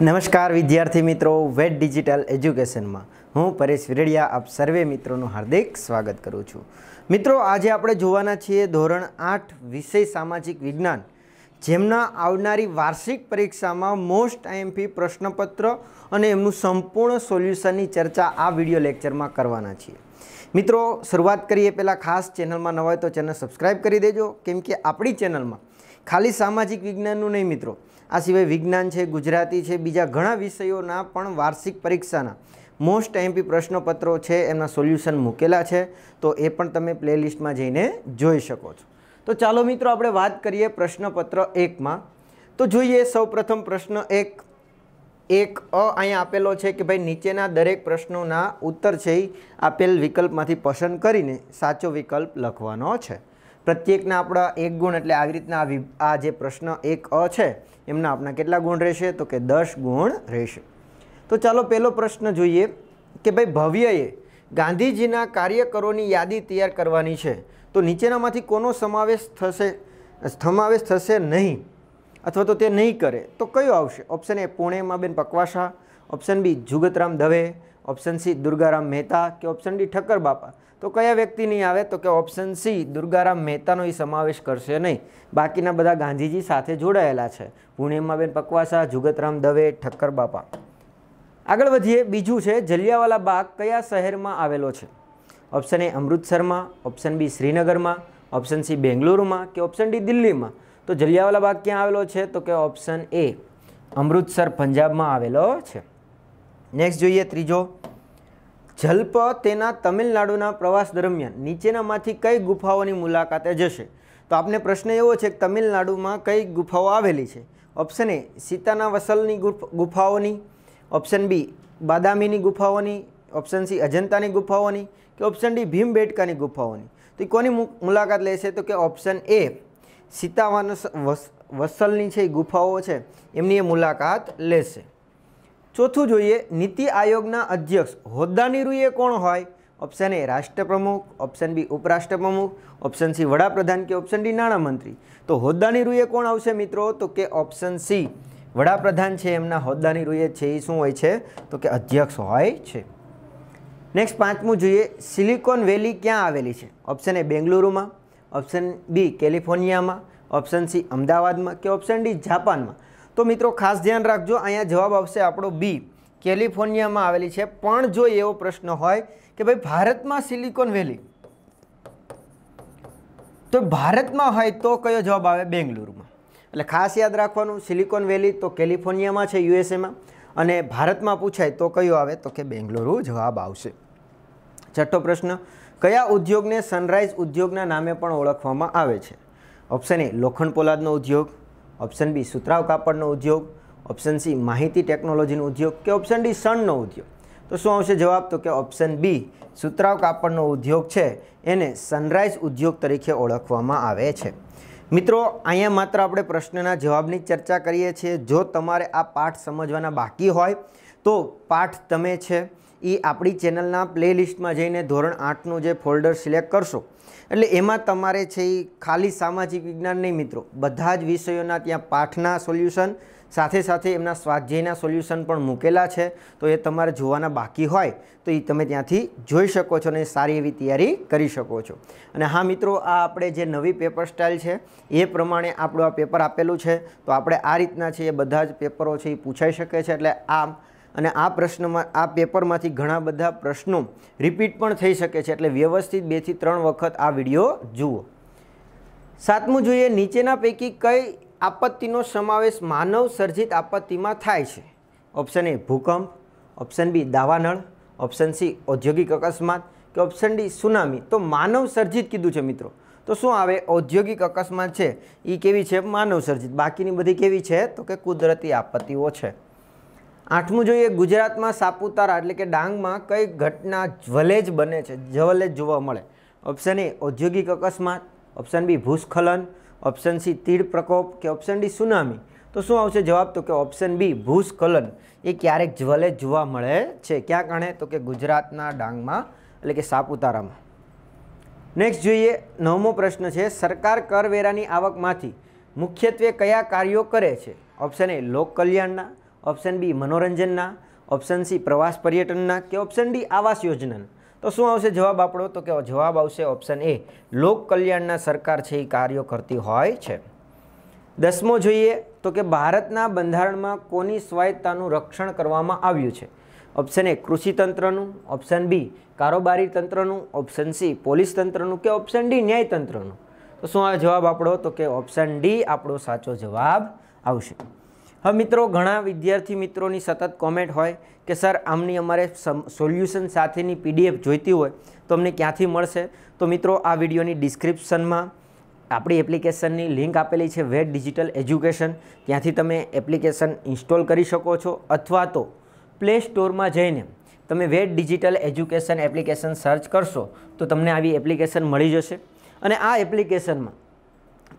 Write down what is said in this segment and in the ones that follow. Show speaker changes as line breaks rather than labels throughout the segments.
નમસ્કાર વિદ્યાર્થી મિત્રો વેટ ડિજિટલ એજ્યુકેશનમાં હું પરેશ વિરડિયા આપ સર્વે મિત્રોનું હાર્દિક સ્વાગત કરું છું મિત્રો આજે આપણે જોવાના છીએ ધોરણ આઠ વિષય સામાજિક વિજ્ઞાન જેમના આવનારી વાર્ષિક પરીક્ષામાં મોસ્ટ આઈએમપી પ્રશ્નપત્ર અને એમનું સંપૂર્ણ સોલ્યુશનની ચર્ચા આ વિડિયો લેક્ચરમાં કરવાના છીએ મિત્રો શરૂઆત કરીએ પહેલાં ખાસ ચેનલમાં નવા હોય તો ચેનલ સબસ્ક્રાઈબ કરી દેજો કેમ કે આપણી ચેનલમાં ખાલી સામાજિક વિજ્ઞાનનું નહીં મિત્રો આ સિવાય વિજ્ઞાન છે ગુજરાતી છે બીજા ઘણા વિષયોના પણ વાર્ષિક પરીક્ષાના મોસ્ટ એમપી પ્રશ્નપત્રો છે એમના સોલ્યુશન મૂકેલા છે તો એ પણ તમે પ્લેલિસ્ટમાં જઈને જોઈ શકો છો તો ચાલો મિત્રો આપણે વાત કરીએ પ્રશ્નપત્ર એકમાં તો જોઈએ સૌપ્રથમ પ્રશ્ન એક એક અ અહીંયા આપેલો છે કે ભાઈ નીચેના દરેક પ્રશ્નોના ઉત્તર છે આપેલ વિકલ્પમાંથી પસંદ કરીને સાચો વિકલ્પ લખવાનો છે પ્રત્યેકના આપણા એક ગુણ એટલે આવી રીતના આ જે પ્રશ્ન એક અ છે એમના આપણા કેટલા ગુણ રહેશે તો કે દસ ગુણ રહેશે તો ચાલો પહેલો પ્રશ્ન જોઈએ કે ભાઈ ભવ્યએ ગાંધીજીના કાર્યકરોની યાદી તૈયાર કરવાની છે તો નીચેનામાંથી કોનો સમાવેશ થશે સમાવેશ થશે નહીં અથવા તો તે નહીં કરે તો કયો આવશે ઓપ્શન એ પુણેમાં બેન Pakvasa option B Jugatram Dave option C Durgaram Mehta કે ઓપ્શન ડી ઠક્કર બાપા તો કયા વ્યક્તિ નહીં આવે તો કે ઓપ્શન સી દુર્ગારામ મહેતાનો એ સમાવેશ કરશે નહીં બાકીના બધા ગાંધીજી સાથે જોડાયેલા છે પુણેમાં બેન પકવાસા જુગતરામ દવે ઠક્કર બાપા આગળ વધીએ બીજું છે જલિયાવાલા બાગ કયા શહેરમાં આવેલો છે ઓપ્શન એ અમૃતસરમાં ઓપ્શન બી શ્રીનગરમાં ઓપ્શન સી બેંગલુરુમાં કે ઓપ્શન ડી દિલ્હીમાં તો જલિયાવાલા બાગ ક્યાં આવેલો છે તો કે ઓપ્શન એ અમૃતસર પંજાબમાં આવેલો છે નેક્સ્ટ જોઈએ ત્રીજો જલ્પ તેના તમિલનાડુના પ્રવાસ દરમિયાન નીચેનામાંથી કઈ ગુફાઓની મુલાકાતે જશે તો આપને પ્રશ્ન એવો છે કે તમિલનાડુમાં કઈ ગુફાઓ આવેલી છે ઓપ્શન એ સીતાના વસલની ગુફાઓની ઓપ્શન બી બાદામીની ગુફાઓની ઓપ્શન સી અજંતાની ગુફાઓની કે ઓપ્શન ડી ભીમ બેટકાની ગુફાઓની તો એ કોની મુલાકાત લેશે તો કે ઓપ્શન એ સીતાવાન વસલની છે એ ગુફાઓ છે એમની એ મુલાકાત લેશે ચોથું જોઈએ નીતિ આયોગના અધ્યક્ષ હોદ્દાની રૂએ કોણ હોય ઓપ્શન એ રાષ્ટ્રપ્રમુખ ઓપ્શન બી ઉપરાષ્ટ્રપ્રમુખ ઓપ્શન સી વડાપ્રધાન કે ઓપ્શન ડી નાણામંત્રી તો હોદ્દાની રૂએ કોણ આવશે મિત્રો તો કે ઓપ્શન સી વડાપ્રધાન છે એમના હોદ્દાની રૂએ છે એ શું હોય છે તો કે અધ્યક્ષ હોય છે નેક્સ્ટ પાંચમું જોઈએ સિલિકોન વેલી ક્યાં આવેલી છે ઓપ્શન એ બેંગલુરુમાં ઓપ્શન બી કેલિફોર્નિયામાં ઓપ્શન સી અમદાવાદમાં કે ઓપ્શન ડી જાપાનમાં તો મિત્રો ખાસ ધ્યાન રાખજો અહીંયા જવાબ આવશે આપણો બી કેલિફોર્નિયામાં આવેલી છે પણ જો એવો પ્રશ્ન હોય કે ભાઈ ભારતમાં સિલિકોન વેલી તો ભારતમાં હોય તો કયો જવાબ આવે બેંગલુરુમાં એટલે ખાસ યાદ રાખવાનું સિલિકોન વેલી તો કેલિફોર્નિયામાં છે યુએસએમાં અને ભારતમાં પૂછાય તો કયો આવે તો કે બેંગલુરુ જવાબ આવશે છઠ્ઠો પ્રશ્ન કયા ઉદ્યોગને સનરાઈઝ ઉદ્યોગના નામે પણ ઓળખવામાં આવે છે ઓપ્શન એ લોખંડ પોલાદનો ઉદ્યોગ ઓપ્શન બી સુતરાવ કાપડનો ઉદ્યોગ ઓપ્શન સી માહિતી ટેકનોલોજીનો ઉદ્યોગ કે ઓપ્શન ડી સણનો ઉદ્યોગ તો શું આવશે જવાબ તો કે ઓપ્શન બી સુતરાવ કાપડનો ઉદ્યોગ છે એને સનરાઈઝ ઉદ્યોગ તરીકે ઓળખવામાં આવે છે મિત્રો અહીંયા માત્ર આપણે પ્રશ્નના જવાબની ચર્ચા કરીએ છીએ જો તમારે આ પાઠ સમજવાના બાકી હોય તો પાઠ તમે છે એ આપણી ચેનલના પ્લેલિસ્ટમાં જઈને ધોરણ આઠનું જે ફોલ્ડર સિલેક્ટ કરશો એટલે એમાં તમારે છે એ ખાલી સામાજિક વિજ્ઞાન નહીં મિત્રો બધા જ વિષયોના ત્યાં પાઠના સોલ્યુશન સાથે સાથે એમના સ્વાધ્યાયના સોલ્યુશન પણ મૂકેલા છે તો એ તમારે જોવાના બાકી હોય તો એ તમે ત્યાંથી જોઈ શકો છો અને સારી એવી તૈયારી કરી શકો છો અને હા મિત્રો આ આપણે જે નવી પેપર સ્ટાઇલ છે એ પ્રમાણે આપણું આ પેપર આપેલું છે તો આપણે આ રીતના છે એ બધા જ પેપરો છે એ પૂછાઈ શકે છે એટલે આમ અને આ પ્રશ્નમાં આ પેપરમાંથી ઘણા બધા પ્રશ્નો રિપીટ પણ થઈ શકે છે એટલે વ્યવસ્થિત બેથી ત્રણ વખત આ વિડીયો જુઓ સાતમું જોઈએ નીચેના પૈકી કઈ આપત્તિનો સમાવેશ માનવ સર્જિત આપત્તિમાં થાય છે ઓપ્શન એ ભૂકંપ ઓપ્શન બી દાવાનળ ઓપ્શન સી ઔદ્યોગિક અકસ્માત કે ઓપ્શન ડી સુનામી તો માનવ સર્જિત કીધું છે મિત્રો તો શું આવે ઔદ્યોગિક અકસ્માત છે એ કેવી છે માનવ સર્જિત બાકીની બધી કેવી છે તો કે કુદરતી આપત્તિઓ છે આઠમું જોઈએ ગુજરાતમાં સાપુતારા એટલે કે ડાંગમાં કઈ ઘટના જ્વલેજ બને છે જ્વલેજ જોવા મળે ઓપ્શન એ ઔદ્યોગિક અકસ્માત ઓપ્શન બી ભૂસ્ખલન ઓપ્શન સી તીડ પ્રકોપ કે ઓપ્શન ડી સુનામી તો શું આવશે જવાબ તો કે ઓપ્શન બી ભૂસ્ખલન એ ક્યારેક જ્વલે જોવા મળે છે ક્યાં કાણે તો કે ગુજરાતના ડાંગમાં એટલે કે સાપુતારામાં નેક્સ્ટ જોઈએ નવમો પ્રશ્ન છે સરકાર કરવેરાની આવકમાંથી મુખ્યત્વે કયા કાર્યો કરે છે ઓપ્શન એ લોક કલ્યાણના ઓપ્શન બી મનોરંજનના ઓપ્શન સી પ્રવાસ પર્યટનના કે ઓપ્શન ડી આવાસ યોજનાના તો શું આવશે જવાબ આપણો તો કે જવાબ આવશે ઓપ્શન એ લોક કલ્યાણના સરકાર છે એ કાર્યો કરતી હોય છે દસમો જોઈએ તો કે ભારતના બંધારણમાં કોની સ્વાયત્તાનું રક્ષણ કરવામાં આવ્યું છે ઓપ્શન એ કૃષિતંત્રનું ઓપ્શન બી કારોબારી તંત્રનું ઓપ્શન સી પોલીસ તંત્રનું કે ઓપ્શન ડી ન્યાયતંત્રનું તો શું આ જવાબ આપણો તો કે ઓપ્શન ડી આપણો સાચો જવાબ આવશે હવે મિત્રો ઘણા વિદ્યાર્થી મિત્રોની સતત કોમેન્ટ હોય કે સર આમની અમારે સોલ્યુશન સાથેની પીડીએફ જોઈતી હોય તો અમને ક્યાંથી મળશે તો મિત્રો આ વિડીયોની ડિસ્ક્રિપ્શનમાં આપણી એપ્લિકેશનની લિંક આપેલી છે વેટ ડિજિટલ એજ્યુકેશન ત્યાંથી તમે એપ્લિકેશન ઇન્સ્ટોલ કરી શકો છો અથવા તો પ્લે સ્ટોરમાં જઈને તમે વેટ ડિજિટલ એજ્યુકેશન એપ્લિકેશન સર્ચ કરશો તો તમને આવી એપ્લિકેશન મળી જશે અને આ એપ્લિકેશનમાં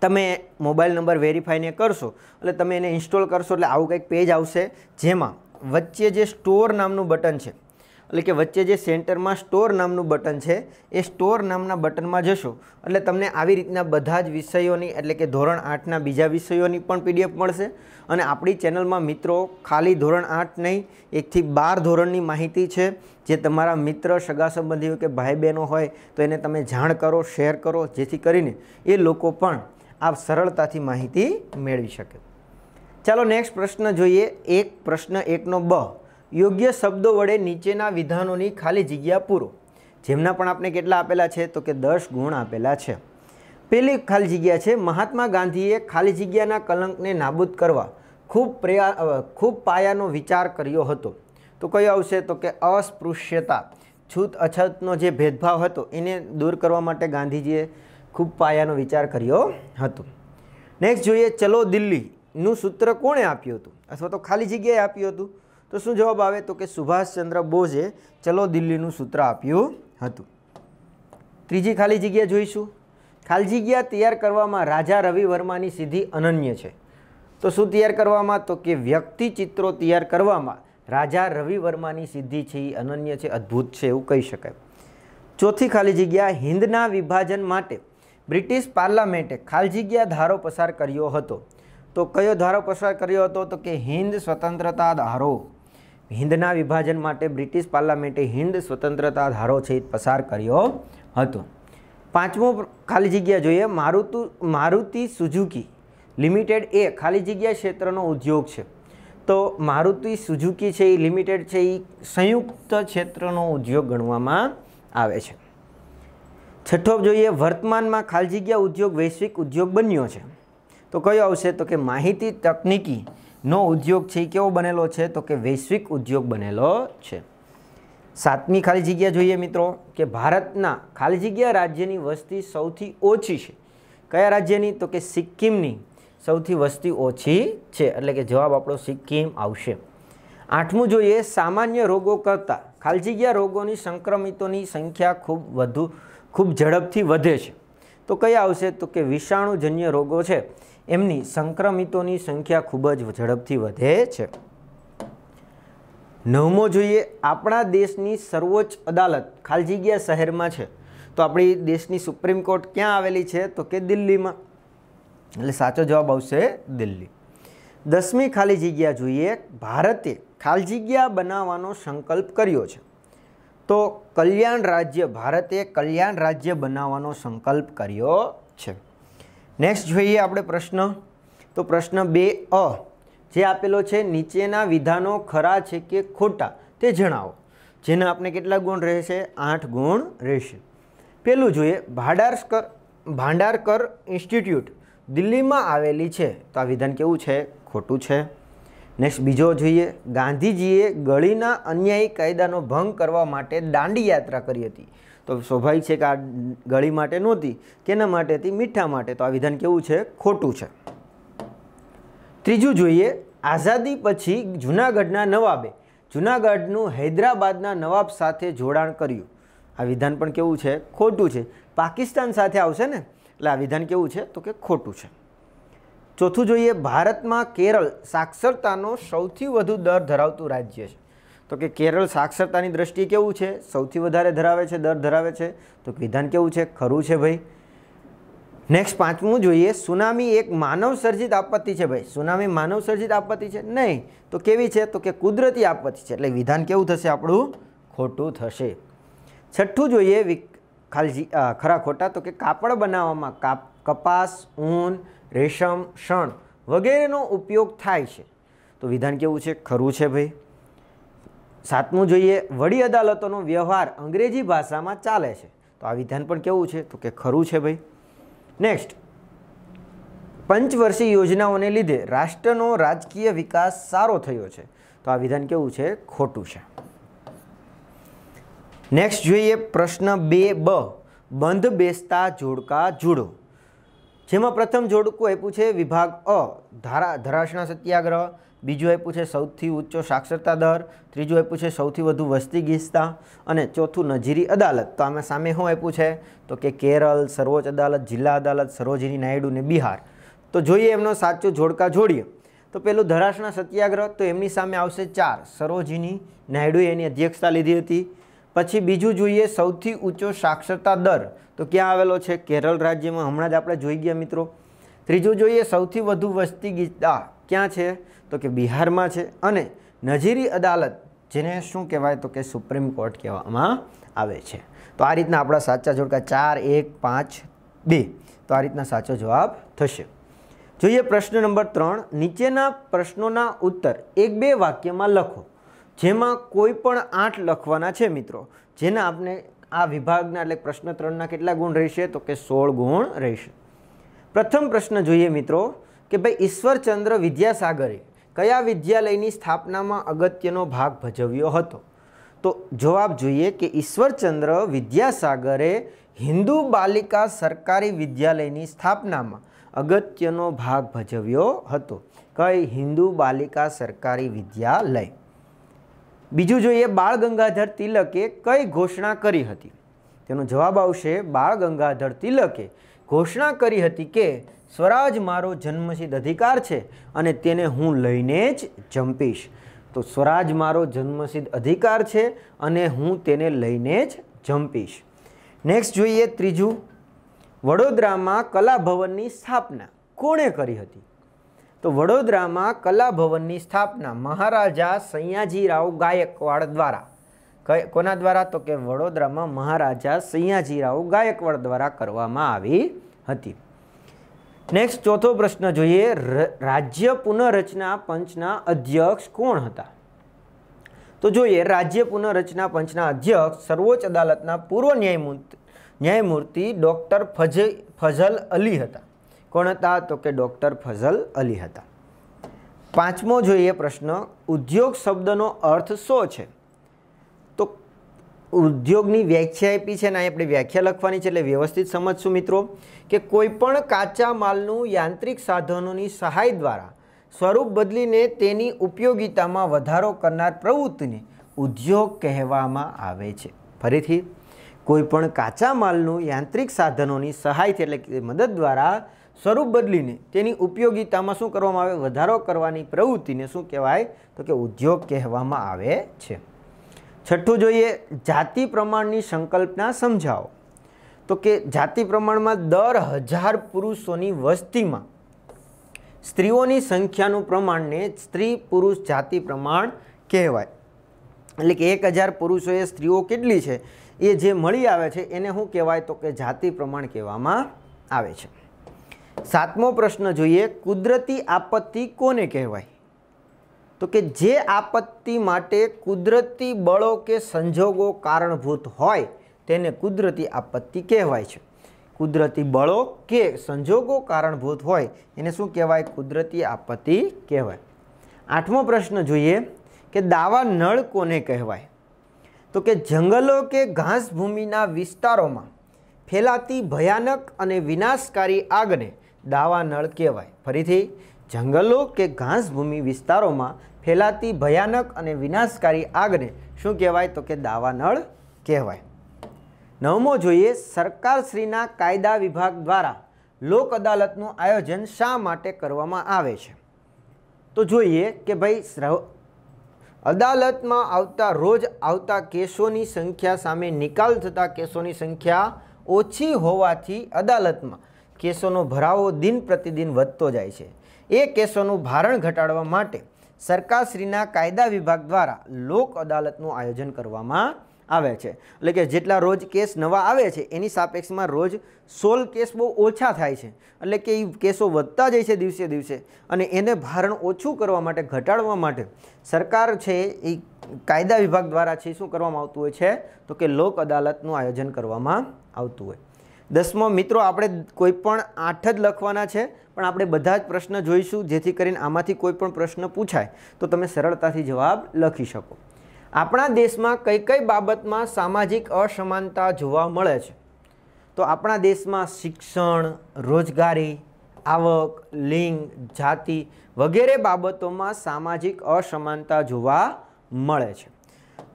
તમે મોબાઈલ નંબર વેરીફાઈને કરશો એટલે તમે એને ઇન્સ્ટોલ કરશો એટલે આવું કંઈક પેજ આવશે જેમાં વચ્ચે જે સ્ટોર નામનું બટન છે એટલે કે વચ્ચે જે સેન્ટરમાં સ્ટોર નામનું બટન છે એ સ્ટોર નામના બટનમાં જશો એટલે તમને આવી રીતના બધા જ વિષયોની એટલે કે ધોરણ આઠના બીજા વિષયોની પણ પીડીએફ મળશે અને આપણી ચેનલમાં મિત્રો ખાલી ધોરણ આઠ નહીં એકથી બાર ધોરણની માહિતી છે જે તમારા મિત્ર સગા સંબંધીઓ કે ભાઈ બહેનો હોય તો એને તમે જાણ કરો શેર કરો જેથી કરીને એ લોકો પણ આપ સરળતાથી માહિતી મેળવી શકે ચાલો નેક્સ્ટ પ્રશ્ન જોઈએ એક પ્રશ્ન એકનો બ યોગ્ય શબ્દો વડે નીચેના વિધાનોની ખાલી જગ્યા પૂરો જેમના પણ આપણે કેટલા આપેલા છે તો કે દસ ગુણ આપેલા છે પહેલી ખાલી જગ્યા છે મહાત્મા ગાંધીએ ખાલી જગ્યાના કલંકને નાબૂદ કરવા ખૂબ પ્રયા ખૂબ પાયાનો વિચાર કર્યો હતો તો કયો આવશે તો કે અસ્પૃશ્યતા છૂત અછતનો જે ભેદભાવ હતો એને દૂર કરવા માટે ગાંધીજીએ ખૂબ પાયાનો વિચાર કર્યો હતો નેક્સ્ટ જોઈએ ચલો દિલ્હીનું સૂત્ર કોણે આપ્યું હતું અથવા તો ખાલી જગ્યાએ આપ્યું હતું તો શું જવાબ આવે તો કે સુભાષચંદ્ર બોઝે ચલો દિલ્હીનું સૂત્ર આપ્યું હતું ત્રીજી ખાલી જગ્યા જોઈશું ખાલી જગ્યા તૈયાર કરવામાં રાજા રવિ વર્માની સિદ્ધિ અનન્ય છે તો શું તૈયાર કરવામાં તો કે વ્યક્તિ ચિત્રો તૈયાર કરવામાં રાજા રવિ વર્માની સિદ્ધિ છે એ અનન્ય છે અદ્ભુત છે એવું કહી શકાય ચોથી ખાલી જગ્યા હિન્દના વિભાજન માટે બ્રિટિશ પાર્લામેન્ટે ખાલજીગ્યા ધારો પસાર કર્યો હતો તો કયો ધારો પસાર કર્યો હતો તો કે હિન્દ સ્વતંત્રતા ધારો હિન્દના વિભાજન માટે બ્રિટિશ પાર્લામેન્ટે હિન્દ સ્વતંત્રતા ધારો છે પસાર કર્યો હતો પાંચમો ખાલી જગ્યા જોઈએ મારુતુ મારુતિ સુઝુકી લિમિટેડ એ ખાલી જગ્યા ક્ષેત્રનો ઉદ્યોગ છે તો મારુતિ સુઝુકી છે એ લિમિટેડ છે એ સંયુક્ત ક્ષેત્રનો ઉદ્યોગ ગણવામાં આવે છે છઠ્ઠો જોઈએ વર્તમાનમાં ખાલજીગ્યા ઉદ્યોગ વૈશ્વિક ઉદ્યોગ બન્યો છે તો કયો આવશે તો કે માહિતી તકનીકીનો ઉદ્યોગ છે કેવો બનેલો છે તો કે વૈશ્વિક ઉદ્યોગ બનેલો છે સાતમી ખાલી જગ્યા જોઈએ મિત્રો કે ભારતના ખાલી જગ્યા રાજ્યની વસ્તી સૌથી ઓછી છે કયા રાજ્યની તો કે સિક્કિમની સૌથી વસ્તી ઓછી છે એટલે કે જવાબ આપણો સિક્કિમ આવશે આઠમું જોઈએ સામાન્ય રોગો કરતાં ખાલી જગ્યા રોગોની સંક્રમિતોની સંખ્યા ખૂબ વધુ ખૂબ ઝડપથી વધે છે તો કયા આવશે તો કે વિષાણુજન્ય રોગો છે એમની સંક્રમિતોની સંખ્યા ખૂબ જ ઝડપથી વધે છે નવમો જોઈએ આપણા દેશની સર્વોચ્ચ અદાલત ખાલજીગ્યા શહેરમાં છે તો આપણી દેશની સુપ્રીમ કોર્ટ ક્યાં આવેલી છે તો કે દિલ્હીમાં એટલે સાચો જવાબ આવશે દિલ્હી દસમી ખાલી જગ્યા જોઈએ ભારતે ખાલજીગ્યા બનાવવાનો સંકલ્પ કર્યો છે તો કલ્યાણ રાજ્ય ભારતે કલ્યાણ રાજ્ય બનાવવાનો સંકલ્પ કર્યો છે નેક્સ્ટ જોઈએ આપણે પ્રશ્ન તો પ્રશ્ન બે અ જે આપેલો છે નીચેના વિધાનો ખરા છે કે ખોટા તે જણાવો જેના આપણે કેટલા ગુણ રહેશે આઠ ગુણ રહેશે પેલું જોઈએ ભાડારકર ભાંડારકર ઇન્સ્ટિટ્યૂટ દિલ્હીમાં આવેલી છે તો આ વિધાન કેવું છે ખોટું છે નેક્સ્ટ બીજો જોઈએ ગાંધીજીએ ગળીના અન્યાયી કાયદાનો ભંગ કરવા માટે દાંડી યાત્રા કરી હતી તો સ્વાભાવિક છે કે આ ગળી માટે નહોતી કેના માટે હતી મીઠા માટે તો આ વિધાન કેવું છે ખોટું છે ત્રીજું જોઈએ આઝાદી પછી જૂનાગઢના નવાબે જૂનાગઢનું હૈદરાબાદના નવાબ સાથે જોડાણ કર્યું આ વિધાન પણ કેવું છે ખોટું છે પાકિસ્તાન સાથે આવશે ને એટલે આ વિધાન કેવું છે તો કે ખોટું છે ચોથું જોઈએ ભારતમાં કેરળ સાક્ષરતાનો સૌથી વધુ દર ધરાવતું રાજ્ય છે તો કે કેરળ સાક્ષરતાની દ્રષ્ટિએ કેવું છે સૌથી વધારે ધરાવે છે દર ધરાવે છે તો વિધાન કેવું છે ખરું છે ભાઈ નેક્સ્ટ પાંચમું જોઈએ સુનામી એક માનવ સર્જિત આપત્તિ છે ભાઈ સુનામી માનવ સર્જિત આપત્તિ છે નહીં તો કેવી છે તો કે કુદરતી આપત્તિ છે એટલે વિધાન કેવું થશે આપણું ખોટું થશે છઠ્ઠું જોઈએ વિક ખાલજી ખરા ખોટા તો કે કાપડ બનાવવામાં કાપ કપાસ ઊન રેશમ શણ વગેરેનો ઉપયોગ થાય છે તો વિધાન કેવું છે ખરું છે ભાઈ સાતમું જોઈએ વડી અદાલતોનો વ્યવહાર અંગ્રેજી ભાષામાં ચાલે છે તો આ વિધાન પણ કેવું છે તો કે ખરું છે ભાઈ નેક્સ્ટ પંચવર્ષીય યોજનાઓને લીધે રાષ્ટ્રનો રાજકીય વિકાસ સારો થયો છે તો આ વિધાન કેવું છે ખોટું છે નેક્સ્ટ જોઈએ પ્રશ્ન બે બ બંધ બેસતા જોડકા જોડો જેમાં પ્રથમ જોડકું આપ્યું છે વિભાગ અ ધારા ધરાશના સત્યાગ્રહ બીજું આપ્યું છે સૌથી ઊંચો સાક્ષરતા દર ત્રીજું આપ્યું છે સૌથી વધુ વસ્તી ગીચતા અને ચોથું નજીરી અદાલત તો આમાં સામે શું આપ્યું છે તો કે કેરળ સર્વોચ્ચ અદાલત જિલ્લા અદાલત સરોજિની નાયડુ ને બિહાર તો જોઈએ એમનો સાચો જોડકા જોડીએ તો પેલું ધરાશના સત્યાગ્રહ તો એમની સામે આવશે ચાર સરોજિની નાયડુએ એની અધ્યક્ષતા લીધી હતી પછી બીજું જોઈએ સૌથી ઊંચો સાક્ષરતા દર તો ક્યાં આવેલો છે કેરળ રાજ્યમાં હમણાં જ આપણે જોઈ ગયા મિત્રો ત્રીજું જોઈએ સૌથી વધુ વસ્તી ગીતા ક્યાં છે તો કે બિહારમાં છે અને નજીરી અદાલત જેને શું કહેવાય તો કે સુપ્રીમ કોર્ટ કહેવામાં આવે છે તો આ રીતના આપણા સાચા જોડકા ચાર એક પાંચ બે તો આ રીતના સાચો જવાબ થશે જોઈએ પ્રશ્ન નંબર ત્રણ નીચેના પ્રશ્નોના ઉત્તર એક બે વાક્યમાં લખો જેમાં કોઈ પણ આઠ લખવાના છે મિત્રો જેના આપણે આ વિભાગના એટલે પ્રશ્ન ત્રણના કેટલા ગુણ રહેશે તો કે સોળ ગુણ રહેશે પ્રથમ પ્રશ્ન જોઈએ મિત્રો કે ભાઈ ઈશ્વરચંદ્ર વિદ્યાસાગરે કયા વિદ્યાલયની સ્થાપનામાં અગત્યનો ભાગ ભજવ્યો હતો તો જવાબ જોઈએ કે ઈશ્વરચંદ્ર વિદ્યાસાગરે હિન્દુ બાલિકા સરકારી વિદ્યાલયની સ્થાપનામાં અગત્યનો ભાગ ભજવ્યો હતો કઈ હિન્દુ બાલિકા સરકારી વિદ્યાલય બીજું જોઈએ બાળ ગંગાધર તિલકે કઈ ઘોષણા કરી હતી તેનો જવાબ આવશે બાળ ગંગાધર તિલકે ઘોષણા કરી હતી કે સ્વરાજ મારો જન્મસિદ્ધ અધિકાર છે અને તેને હું લઈને જ જંપીશ તો સ્વરાજ મારો જન્મસિદ્ધ અધિકાર છે અને હું તેને લઈને જ જંપીશ નેક્સ્ટ જોઈએ ત્રીજું વડોદરામાં કલાભવનની સ્થાપના કોણે કરી હતી તો વડોદરામાં કલાભવનની સ્થાપના મહારાજા સૈયાજીરાવ ગાયકવાડ દ્વારા કોના દ્વારા તો કે વડોદરામાં મહારાજા સૈયાજીરાવ ગાયકવાડ દ્વારા કરવામાં આવી હતી નેક્સ્ટ ચોથો પ્રશ્ન જોઈએ રાજ્ય પુનઃરચના પંચના અધ્યક્ષ કોણ હતા તો જોઈએ રાજ્ય પુનઃરચના પંચના અધ્યક્ષ સર્વોચ્ચ અદાલતના પૂર્વ ન્યાયમૂર્તિ ન્યાયમૂર્તિ ડૉક્ટર ફજ ફઝલ અલી હતા કોણ હતા તો કે ડૉક્ટર ફઝલ અલી હતા પાંચમો જોઈએ પ્રશ્ન ઉદ્યોગ શબ્દનો અર્થ શો છે તો ઉદ્યોગની વ્યાખ્યા આપી છે અને આપણે વ્યાખ્યા લખવાની છે એટલે વ્યવસ્થિત સમજશું મિત્રો કે કોઈપણ કાચા માલનું યાંત્રિક સાધનોની સહાય દ્વારા સ્વરૂપ બદલીને તેની ઉપયોગિતામાં વધારો કરનાર પ્રવૃત્તિને ઉદ્યોગ કહેવામાં આવે છે ફરીથી કોઈપણ કાચા માલનું યાંત્રિક સાધનોની સહાયથી એટલે કે મદદ દ્વારા સ્વરૂપ બદલીને તેની ઉપયોગીતામાં શું કરવામાં આવે વધારો કરવાની પ્રવૃત્તિને શું કહેવાય તો કે ઉદ્યોગ કહેવામાં આવે છે છઠ્ઠું જોઈએ જાતિ પ્રમાણની સંકલ્પના સમજાવો તો કે જાતિ પ્રમાણમાં દર હજાર પુરુષોની વસ્તીમાં સ્ત્રીઓની સંખ્યાનું પ્રમાણને સ્ત્રી પુરુષ જાતિ પ્રમાણ કહેવાય એટલે કે એક હજાર પુરુષોએ સ્ત્રીઓ કેટલી છે એ જે મળી આવે છે એને શું કહેવાય તો કે જાતિ પ્રમાણ કહેવામાં આવે છે સાતમો પ્રશ્ન જોઈએ કુદરતી આપત્તિ કોને કહેવાય તો કે જે આપત્તિ માટે કુદરતી બળો કે સંજોગો કારણભૂત હોય તેને કુદરતી આપત્તિ કહેવાય છે કુદરતી બળો કે સંજોગો કારણભૂત હોય એને શું કહેવાય કુદરતી આપત્તિ કહેવાય આઠમો પ્રશ્ન જોઈએ કે દાવા નળ કોને કહેવાય તો કે જંગલો કે ઘાસભૂમિના વિસ્તારોમાં ફેલાતી ભયાનક અને વિનાશકારી આગને દાવાનળ કહેવાય ફરીથી જંગલો કે ઘાસભૂમિ વિસ્તારોમાં ફેલાતી ભયાનક અને વિનાશકારી આગને શું કહેવાય તો કે દાવાનળ કહેવાય નવમો જોઈએ સરકારશ્રીના કાયદા વિભાગ દ્વારા લોક અદાલતનું આયોજન શા માટે કરવામાં આવે છે તો જોઈએ કે ભાઈ અદાલતમાં આવતા રોજ આવતા કેસોની સંખ્યા સામે નિકાલ થતા કેસોની સંખ્યા ઓછી હોવાથી અદાલતમાં કેસોનો ભરાવો દિન પ્રતિદિન વધતો જાય છે એ કેસોનું ભારણ ઘટાડવા માટે સરકારશ્રીના કાયદા વિભાગ દ્વારા લોક અદાલતનું આયોજન કરવામાં આવે છે એટલે કે જેટલા રોજ કેસ નવા આવે છે એની સાપેક્ષમાં રોજ સોલ કેસ બહુ ઓછા થાય છે એટલે કે એ કેસો વધતા જાય છે દિવસે દિવસે અને એને ભારણ ઓછું કરવા માટે ઘટાડવા માટે સરકાર છે એ કાયદા વિભાગ દ્વારા છે શું કરવામાં આવતું હોય છે તો કે લોક અદાલતનું આયોજન કરવામાં આવતું હોય દસમો મિત્રો આપણે કોઈ પણ આઠ જ લખવાના છે પણ આપણે બધા જ પ્રશ્ન જોઈશું જેથી કરીને આમાંથી કોઈ પણ પ્રશ્ન પૂછાય તો તમે સરળતાથી જવાબ લખી શકો આપણા દેશમાં કઈ કઈ બાબતમાં સામાજિક અસમાનતા જોવા મળે છે તો આપણા દેશમાં શિક્ષણ રોજગારી આવક લિંગ જાતિ વગેરે બાબતોમાં સામાજિક અસમાનતા જોવા મળે છે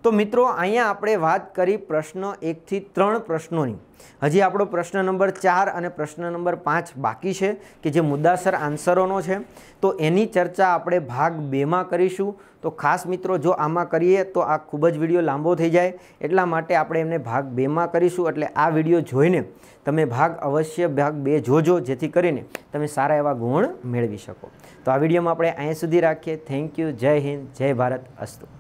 તો મિત્રો અહીંયા આપણે વાત કરી પ્રશ્ન એકથી ત્રણ પ્રશ્નોની હજી આપણો પ્રશ્ન નંબર ચાર અને પ્રશ્ન નંબર પાંચ બાકી છે કે જે મુદ્દાસર આન્સરોનો છે તો એની ચર્ચા આપણે ભાગ બેમાં કરીશું તો ખાસ મિત્રો જો આમાં કરીએ તો આ ખૂબ જ વિડીયો લાંબો થઈ જાય એટલા માટે આપણે એમને ભાગ બેમાં કરીશું એટલે આ વિડીયો જોઈને તમે ભાગ અવશ્ય ભાગ બે જોજો જેથી કરીને તમે સારા એવા ગુણ મેળવી શકો તો આ વિડીયોમાં આપણે અહીં સુધી રાખીએ થેન્ક યુ જય હિન્દ જય ભારત અસ્તુ